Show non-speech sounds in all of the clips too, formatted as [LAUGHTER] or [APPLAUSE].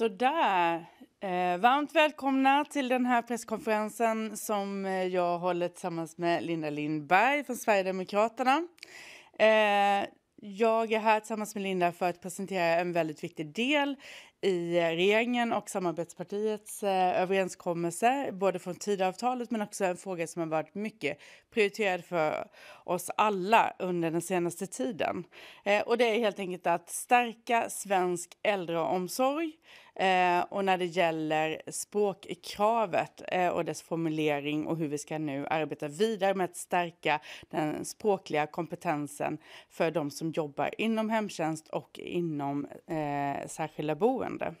Så där. Eh, varmt välkomna till den här presskonferensen som eh, jag håller tillsammans med Linda Lindberg från Sverigedemokraterna. Eh, jag är här tillsammans med Linda för att presentera en väldigt viktig del i regeringen och samarbetspartiets eh, överenskommelse, både från Tidöavtalet men också en fråga som har varit mycket prioriterad för oss alla under den senaste tiden. Eh, och det är helt enkelt att stärka svensk äldreomsorg eh, och när det gäller språkkravet och dess formulering och hur vi ska nu arbeta vidare med att stärka den språkliga kompetensen för de som jobbar inom hemtjänst och inom särskilda boenden beroende.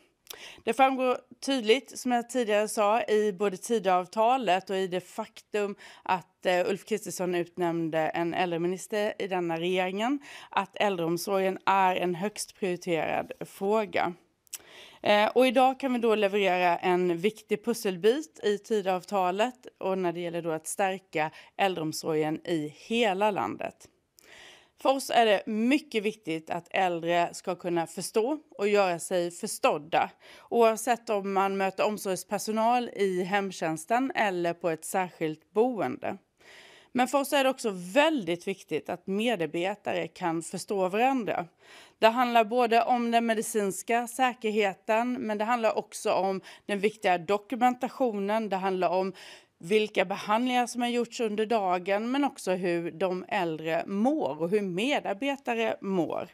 Det framgår tydligt, som jag tidigare sa, i både Tidöavtalet och i det faktum att eh, Ulf Kristersson utnämnde en äldreminister i denna regeringen att äldreomsorgen är en högst prioriterad fråga. Eh, och idag kan vi då leverera en viktig pusselbit i Tidöavtalet och när det gäller då att stärka äldreomsorgen i hela landet. För oss är det mycket viktigt att äldre ska kunna förstå och göra sig förstådda oavsett om man möter omsorgspersonal i hemtjänsten eller på ett särskilt boende. Men för oss är det också väldigt viktigt att medarbetare kan förstå varandra. Det handlar både om den medicinska säkerheten men det handlar också om den viktiga dokumentationen. Det handlar om vilka behandlingar som har gjorts under dagen men också hur de äldre mår och hur medarbetare mår.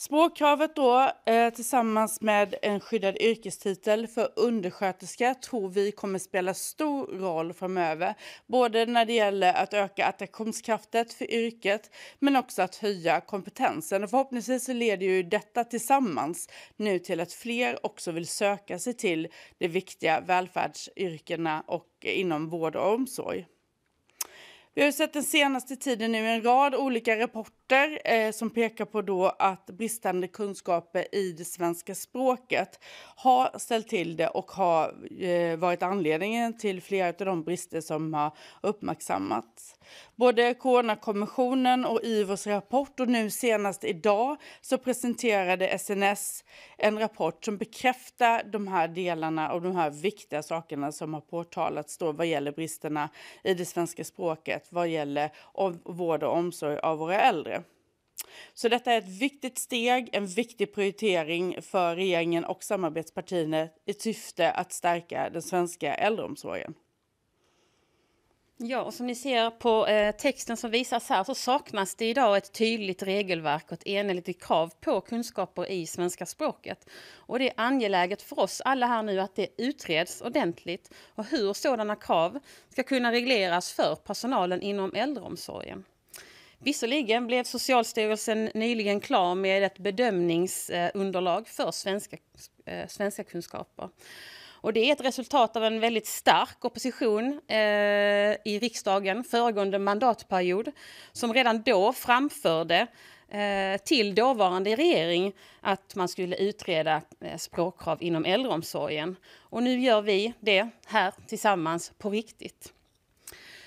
Språkkravet då eh, tillsammans med en skyddad yrkestitel för undersköterska tror vi kommer spela stor roll framöver. Både när det gäller att öka attraktionskraften för yrket men också att höja kompetensen. Och förhoppningsvis så leder ju detta tillsammans nu till att fler också vill söka sig till de viktiga välfärdsyrkena och inom vård och omsorg. Vi har sett den senaste tiden nu en rad olika rapporter eh, som pekar på då att bristande kunskaper i det svenska språket har ställt till det och har eh, varit anledningen till flera av de brister som har uppmärksammats. Både Coronakommissionen och IVOs rapport och nu senast idag så presenterade SNS en rapport som bekräftar de här delarna och de här viktiga sakerna som har påtalats då vad gäller bristerna i det svenska språket vad gäller vård och omsorg av våra äldre. Så detta är ett viktigt steg, en viktig prioritering för regeringen och samarbetspartierna i syfte att stärka den svenska äldreomsorgen. Ja, och som ni ser på eh, texten som visas här så saknas det idag ett tydligt regelverk och ett enhetligt krav på kunskaper i svenska språket. Och det är angeläget för oss alla här nu att det utreds ordentligt och hur sådana krav ska kunna regleras för personalen inom äldreomsorgen. Visserligen blev Socialstyrelsen nyligen klar med ett bedömningsunderlag för svenska, eh, svenska kunskaper. Och det är ett resultat av en väldigt stark opposition eh, i riksdagen föregående mandatperiod som redan då framförde eh, till dåvarande regering att man skulle utreda eh, språkkrav inom äldreomsorgen. Och nu gör vi det här tillsammans på riktigt.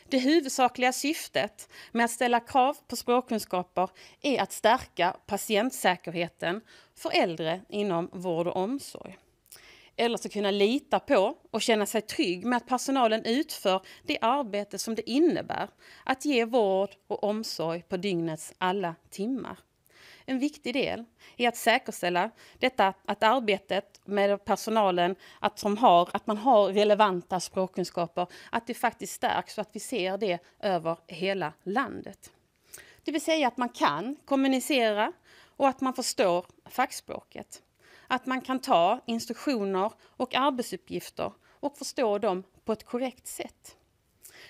Det huvudsakliga syftet med att ställa krav på språkkunskaper är att stärka patientsäkerheten för äldre inom vård och omsorg eller ska kunna lita på och känna sig trygg med att personalen utför det arbete som det innebär att ge vård och omsorg på dygnets alla timmar. En viktig del är att säkerställa detta att arbetet med personalen, att, som har, att man har relevanta språkkunskaper, att det faktiskt stärks och att vi ser det över hela landet. Det vill säga att man kan kommunicera och att man förstår fackspråket att man kan ta instruktioner och arbetsuppgifter och förstå dem på ett korrekt sätt.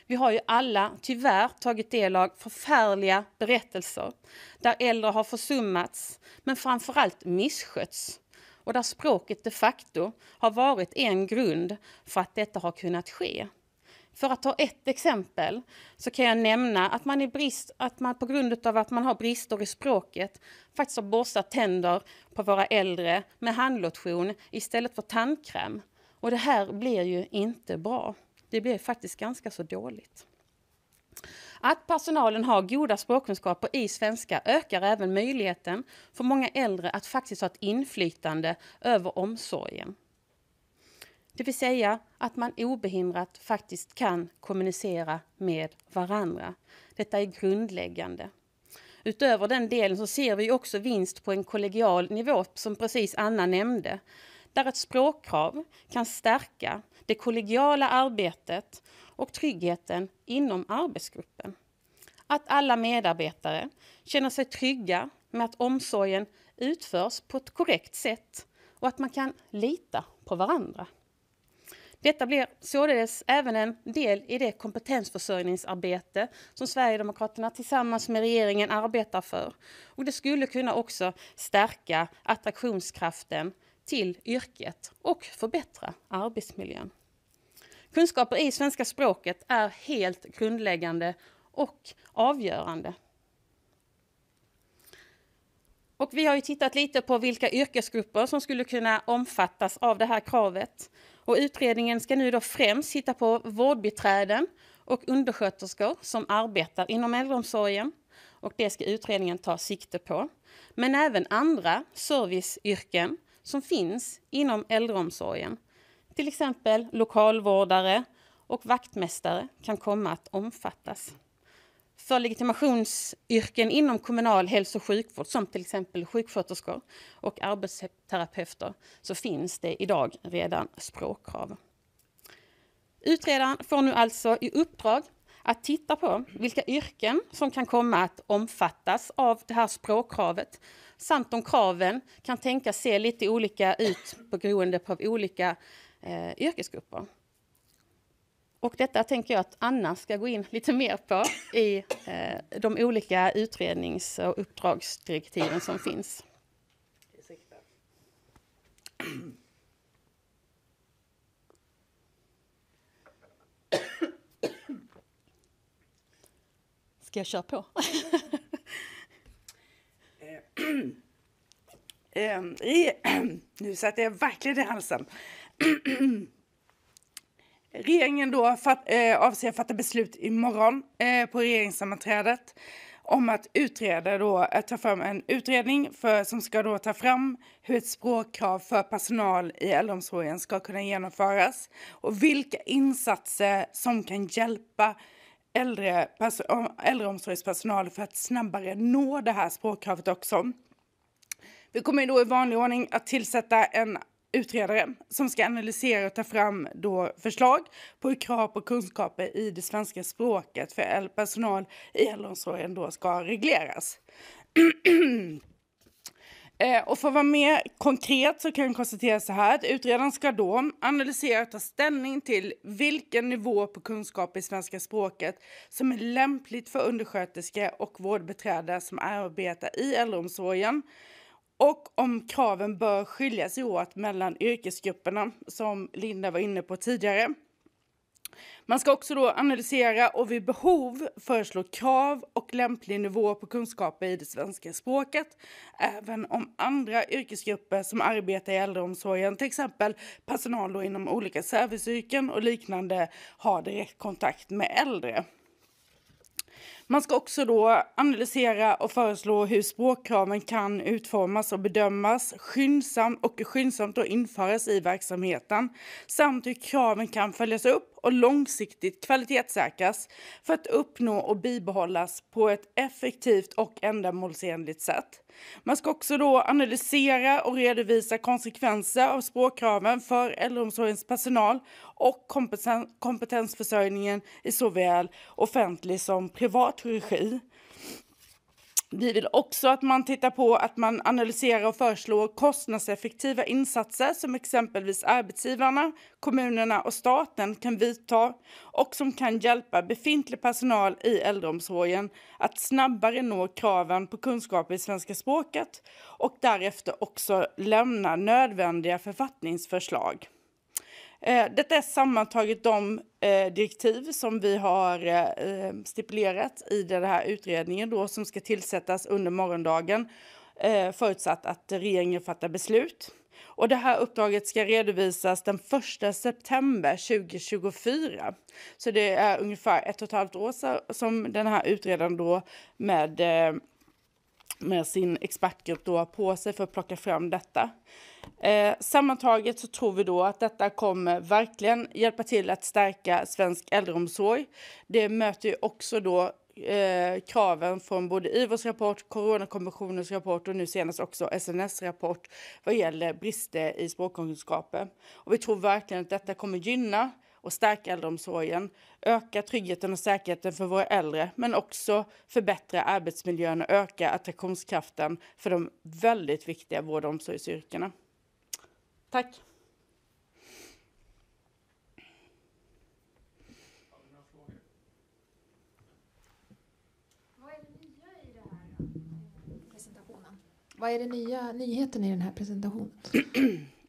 Vi har ju alla tyvärr tagit del av förfärliga berättelser där äldre har försummats, men framförallt misskötts och där språket de facto har varit en grund för att detta har kunnat ske. För att ta ett exempel så kan jag nämna att man, i brist, att man på grund av att man har brister i språket faktiskt har borstat tänder på våra äldre med handlotion istället för tandkräm. Och det här blir ju inte bra. Det blir faktiskt ganska så dåligt. Att personalen har goda språkkunskaper i svenska ökar även möjligheten för många äldre att faktiskt ha ett inflytande över omsorgen. Det vill säga att man obehindrat faktiskt kan kommunicera med varandra. Detta är grundläggande. Utöver den delen så ser vi också vinst på en kollegial nivå som precis Anna nämnde. Där ett språkkrav kan stärka det kollegiala arbetet och tryggheten inom arbetsgruppen. Att alla medarbetare känner sig trygga med att omsorgen utförs på ett korrekt sätt och att man kan lita på varandra. Detta blir således även en del i det kompetensförsörjningsarbete som Sverigedemokraterna tillsammans med regeringen arbetar för. Och det skulle kunna också stärka attraktionskraften till yrket och förbättra arbetsmiljön. Kunskaper i svenska språket är helt grundläggande och avgörande. Och vi har tittat lite på vilka yrkesgrupper som skulle kunna omfattas av det här kravet. Och utredningen ska nu då främst titta på vårdbiträden och undersköterskor som arbetar inom äldreomsorgen. Och det ska utredningen ta sikte på. Men även andra serviceyrken som finns inom äldreomsorgen. Till exempel lokalvårdare och vaktmästare kan komma att omfattas för legitimationsyrken inom kommunal hälso och sjukvård som till exempel sjuksköterskor och arbetsterapeuter så finns det idag redan språkkrav. Utredaren får nu alltså i uppdrag att titta på vilka yrken som kan komma att omfattas av det här språkkravet samt om kraven kan tänkas se lite olika ut beroende på olika eh, yrkesgrupper. Och detta tänker jag att Anna ska gå in lite mer på i eh, de olika utrednings och uppdragsdirektiven som finns. Ska jag köra på? Eh, [CLEARS THROAT] eh, [CLEARS THROAT] nu satte jag verkligen i halsen. [CLEARS THROAT] Regeringen då fatt, eh, avser att fatta beslut imorgon eh, på regeringssammanträdet om att utreda då, att ta fram en utredning för, som ska då ta fram hur ett språkkrav för personal i äldreomsorgen ska kunna genomföras och vilka insatser som kan hjälpa äldre, äldreomsorgspersonal för att snabbare nå det här språkkravet också. Vi kommer då i vanlig ordning att tillsätta en utredare som ska analysera och ta fram då förslag på hur krav på kunskaper i det svenska språket för personal i äldreomsorgen då ska regleras. [CLEARS THROAT] Eh, och för att vara mer konkret så kan jag konstatera så här att utredaren ska då analysera och ta ställning till vilken nivå på kunskap i svenska språket som är lämpligt för undersköterska och vårdbeträde som arbetar i äldreomsorgen och om kraven bör skilja sig åt mellan yrkesgrupperna, som Linda var inne på tidigare. Man ska också då analysera och vid behov föreslå krav och lämplig nivå på kunskaper i det svenska språket, även om andra yrkesgrupper som arbetar i äldreomsorgen, till exempel personal inom olika serviceyrken och liknande, har direkt kontakt med äldre. Man ska också då analysera och föreslå hur språkkraven kan utformas och bedömas skyndsamt och skyndsamt då införas i verksamheten samt hur kraven kan följas upp och långsiktigt kvalitetssäkras för att uppnå och bibehållas på ett effektivt och ändamålsenligt sätt. Man ska också då analysera och redovisa konsekvenser av språkkraven för äldreomsorgens personal och kompetensförsörjningen i såväl offentlig som privat regi. Vi vill också att man tittar på att man analyserar och föreslår kostnadseffektiva insatser som exempelvis arbetsgivarna, kommunerna och staten kan vidta och som kan hjälpa befintlig personal i äldreomsorgen att snabbare nå kraven på kunskaper i svenska språket och därefter också lämna nödvändiga författningsförslag. Eh, detta är sammantaget de eh, direktiv som vi har eh, stipulerat i den här utredningen då, som ska tillsättas under morgondagen förutsatt att regeringen fattar beslut. Och det här uppdraget ska redovisas den 1 september 2024. Så det är ungefär ett och ett halvt år som den här utredaren då med med sin expertgrupp då har på sig för att plocka fram detta. Eh, sammantaget så tror vi då att detta kommer verkligen hjälpa till att stärka svensk äldreomsorg. Det möter ju också då eh, kraven från både IVOs rapport, Coronakommissionens rapport och nu senast också SNS rapport vad gäller brister i språkkunskaper. Och vi tror verkligen att detta kommer gynna och stärka äldreomsorgen, öka tryggheten och säkerheten för våra äldre, men också förbättra arbetsmiljön och öka attraktionskraften för de väldigt viktiga vård och omsorgsyrkena. Tack! Vad är det nya eh, nyheten i den här presentationen?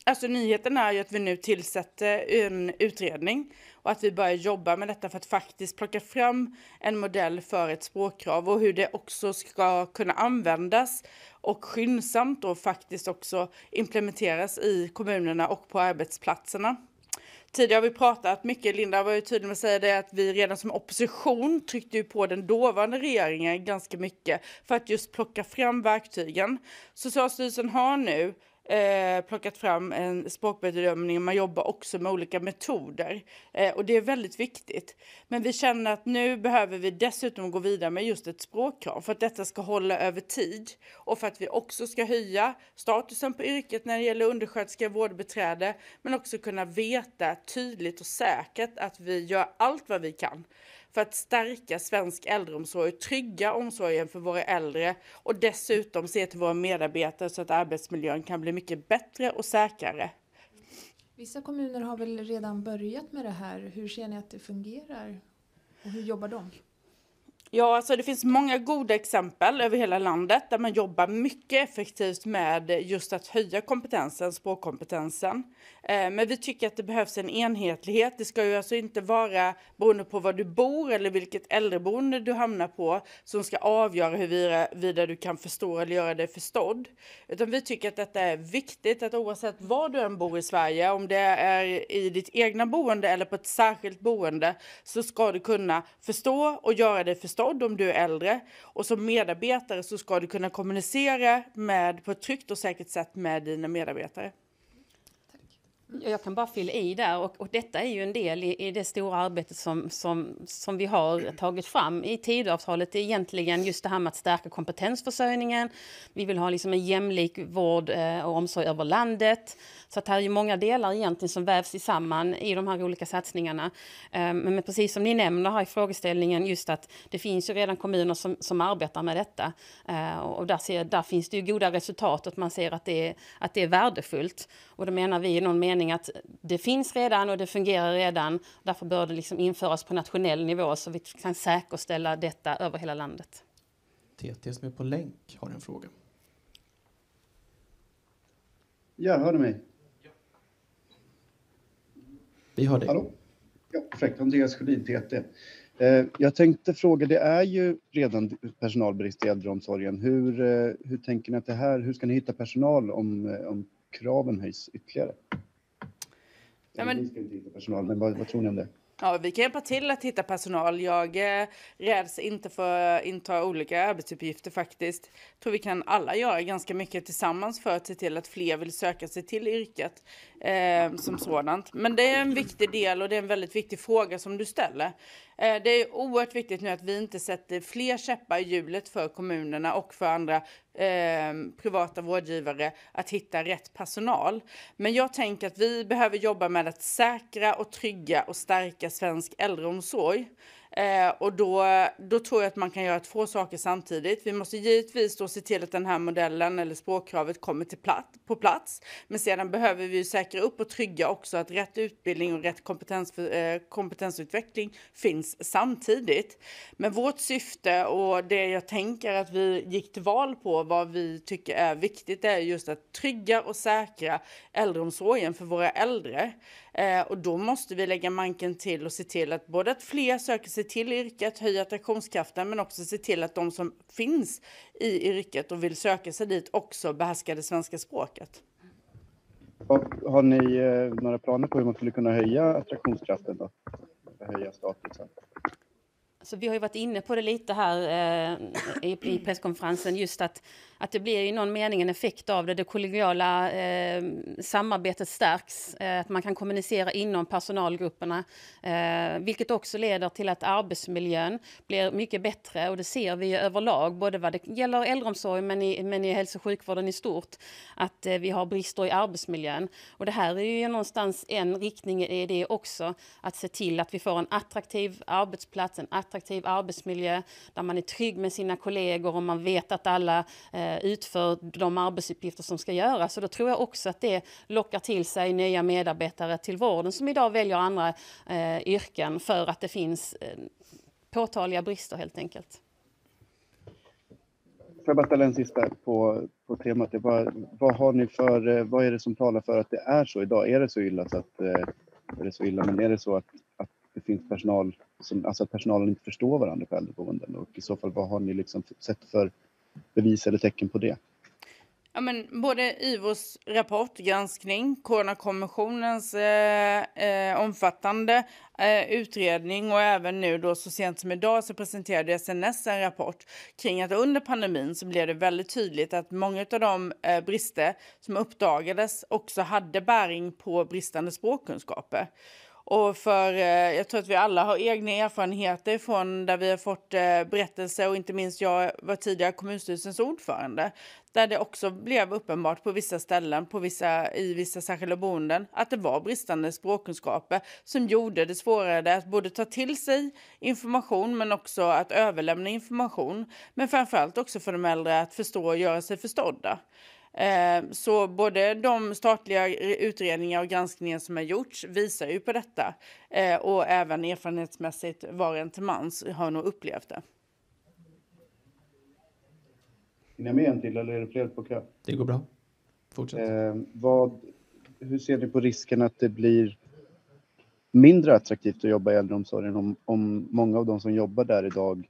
Alltså nyheten är ju att vi nu tillsätter en utredning och att vi börjar jobba med detta för att faktiskt plocka fram en modell för ett språkkrav och hur det också ska kunna användas och skyndsamt då faktiskt också implementeras i kommunerna och på arbetsplatserna. Tidigare har vi pratat mycket, Linda var ju tydlig med att säga det, att vi redan som opposition tryckte på den dåvarande regeringen ganska mycket för att just plocka fram verktygen. Socialstyrelsen har nu eh, plockat fram en språkbedömning. Man jobbar också med olika metoder eh, och det är väldigt viktigt. Men vi känner att nu behöver vi dessutom gå vidare med just ett språkkrav för att detta ska hålla över tid och för att vi också ska höja statusen på yrket när det gäller undersköterska och vårdbiträde, men också kunna veta tydligt och säkert att vi gör allt vad vi kan för att stärka svensk äldreomsorg, trygga omsorgen för våra äldre och dessutom se till våra medarbetare så att arbetsmiljön kan bli mycket bättre och säkrare. Vissa kommuner har väl redan börjat med det här. Hur ser ni att det fungerar och hur jobbar de? Ja, alltså det finns många goda exempel över hela landet där man jobbar mycket effektivt med just att höja kompetensen, språkkompetensen. Eh, men vi tycker att det behövs en enhetlighet. Det ska ju alltså inte vara beroende på var du bor eller vilket äldreboende du hamnar på som ska avgöra huruvida du kan förstå eller göra dig förstådd. Utan vi tycker att detta är viktigt, att oavsett var du än bor i Sverige, om det är i ditt egna boende eller på ett särskilt boende, så ska du kunna förstå och göra dig förstådd förstådd om du är äldre och som medarbetare så ska du kunna kommunicera med, på ett tryggt och säkert sätt med dina medarbetare. Jag kan bara fylla i där och, och detta är ju en del i, i det stora arbetet som, som, som vi har tagit fram i Tidöavtalet. Egentligen just det här med att stärka kompetensförsörjningen. Vi vill ha liksom en jämlik vård eh, och omsorg över landet. Så att här är ju många delar egentligen som vävs samman i de här olika satsningarna. Ehm, men precis som ni nämner här i frågeställningen just att det finns ju redan kommuner som, som arbetar med detta eh, och där, ser, där finns det ju goda resultat att man ser att det, är, att det är värdefullt. Och då menar vi i någon mening att det finns redan och det fungerar redan. Därför bör det liksom införas på nationell nivå så vi kan säkerställa detta över hela landet. TT som är på länk har en fråga. Ja, hör du mig? Vi hör dig. Hallå? Ja, perfekt. Andreas Sjödin, TT. Eh, jag tänkte fråga, det är ju redan personalbrist i äldreomsorgen. Hur, eh, hur tänker ni att det här, hur ska ni hitta personal om, eh, om kraven höjs ytterligare. Ja, men... Vi ska inte hitta personal, men vad, vad tror ni om det? Ja, vi kan hjälpa till att hitta personal. Jag eh, räds inte för att inta olika arbetsuppgifter faktiskt. tror vi kan alla göra ganska mycket tillsammans för att se till att fler vill söka sig till yrket eh, som sådant. Men det är en viktig del och det är en väldigt viktig fråga som du ställer. Eh, det är oerhört viktigt nu att vi inte sätter fler käppar i hjulet för kommunerna och för andra Eh, privata vårdgivare att hitta rätt personal. Men jag tänker att vi behöver jobba med att säkra och trygga och stärka svensk äldreomsorg. Eh, och då, då tror jag att man kan göra två saker samtidigt. Vi måste givetvis då se till att den här modellen eller språkkravet kommer till plat, på plats. Men sedan behöver vi säkra upp och trygga också att rätt utbildning och rätt kompetens, eh, kompetensutveckling finns samtidigt. Men vårt syfte och det jag tänker att vi gick till val på, vad vi tycker är viktigt, är just att trygga och säkra äldreomsorgen för våra äldre. Eh, och då måste vi lägga manken till och se till att både att fler söker sig se till yrket, höja attraktionskraften men också se till att de som finns i yrket och vill söka sig dit också behärskar det svenska språket. Och har ni eh, några planer på hur man skulle kunna höja attraktionskraften då? Höja statusen? Så vi har ju varit inne på det lite här eh, i, i mm. presskonferensen, just att, att det blir i någon mening en effekt av det. Det kollegiala eh, samarbetet stärks, eh, att man kan kommunicera inom personalgrupperna, eh, vilket också leder till att arbetsmiljön blir mycket bättre och det ser vi överlag, både vad det gäller äldreomsorg men i, men i hälso och sjukvården i stort, att eh, vi har brister i arbetsmiljön. Och det här är ju någonstans en riktning i det också, att se till att vi får en attraktiv arbetsplats, en attraktiv attraktiv arbetsmiljö där man är trygg med sina kollegor och man vet att alla eh, utför de arbetsuppgifter som ska göras. Så då tror jag också att det lockar till sig nya medarbetare till vården som idag väljer andra eh, yrken för att det finns eh, påtagliga brister helt enkelt. Får jag bara ställa en sista på, på temat? bara, vad, har ni för, eh, vad är det som talar för att det är så idag? Är det så illa så att, eh, är det så illa, men är det så att, att det finns personal som, alltså att personalen inte förstår varandra på äldreboenden och i så fall vad har ni liksom sett för bevis eller tecken på det? Ja, men både IVOs rapport, granskning, Coronakommissionens eh, eh, omfattande eh, utredning och även nu då så sent som idag så presenterade SNS en rapport kring att under pandemin så blev det väldigt tydligt att många av de eh, brister som uppdagades också hade bäring på bristande språkkunskaper. Och för, eh, jag tror att vi alla har egna erfarenheter från där vi har fått eh, berättelser och inte minst jag var tidigare kommunstyrelsens ordförande där det också blev uppenbart på vissa ställen, på vissa, i vissa särskilda boenden att det var bristande språkkunskaper som gjorde det svårare att både ta till sig information men också att överlämna information. Men framförallt också för de äldre att förstå och göra sig förstådda. Eh, så både de statliga utredningar och granskningar som har gjorts visar ju på detta. Eh, och även erfarenhetsmässigt var en till mans har nog upplevt det. Hinner jag med en till eller är det fler på kö? Det går bra. Fortsätt. Eh, vad, hur ser ni på risken att det blir mindre attraktivt att jobba i äldreomsorgen om, om många av de som jobbar där idag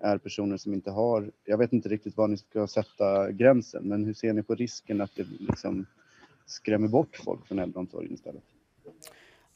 är personer som inte har, jag vet inte riktigt var ni ska sätta gränsen, men hur ser ni på risken att det liksom skrämmer bort folk från äldreomsorgen istället?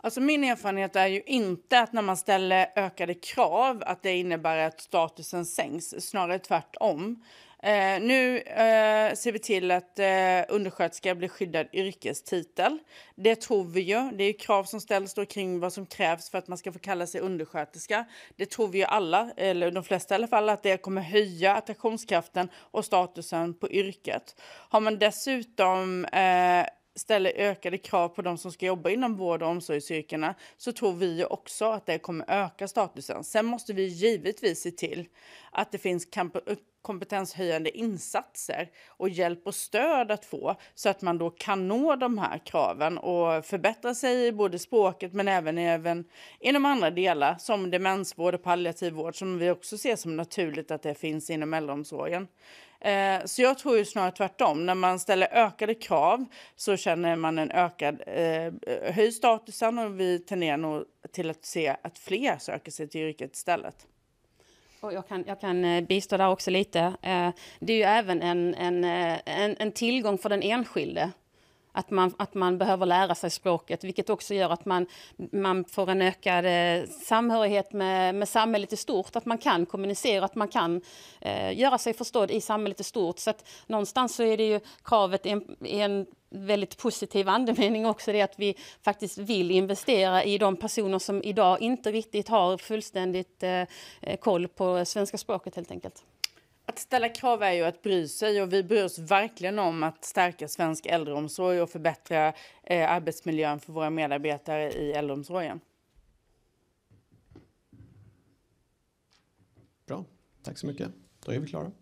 Alltså min erfarenhet är ju inte att när man ställer ökade krav att det innebär att statusen sänks, snarare tvärtom. Eh, nu eh, ser vi till att eh, undersköterska blir skyddad yrkestitel. Det tror vi ju. Det är krav som ställs då kring vad som krävs för att man ska få kalla sig undersköterska. Det tror vi ju alla, eller de flesta i alla fall, att det kommer höja attraktionskraften och statusen på yrket. Har man dessutom eh, ställer ökade krav på de som ska jobba inom vård och omsorgsyrkena så tror vi också att det kommer öka statusen. Sen måste vi givetvis se till att det finns kompetenshöjande insatser och hjälp och stöd att få så att man då kan nå de här kraven och förbättra sig i både språket men även, även inom andra delar som demensvård och palliativ vård som vi också ser som naturligt att det finns inom äldreomsorgen. Eh, så jag tror ju snarare tvärtom. När man ställer ökade krav så känner man en ökad eh, statusen och vi tenderar nog till att se att fler söker sig till yrket istället. Och jag, kan, jag kan eh, bistå där också lite. Eh, det är ju även en, en, eh, en, en tillgång för den enskilde att man, att man behöver lära sig språket, vilket också gör att man, man får en ökad eh, samhörighet med, med samhället i stort. Att man kan kommunicera, att man kan eh, göra sig förstådd i samhället i stort. Så att någonstans så är det ju kravet i en, i en väldigt positiv andemening också, det att vi faktiskt vill investera i de personer som idag inte riktigt har fullständigt eh, eh koll på svenska språket helt enkelt. Att ställa krav är ju att bry sig och vi bryr oss verkligen om att stärka svensk äldreomsorg och förbättra eh, arbetsmiljön för våra medarbetare i äldreomsorgen. Bra, tack så mycket. Då är vi klara.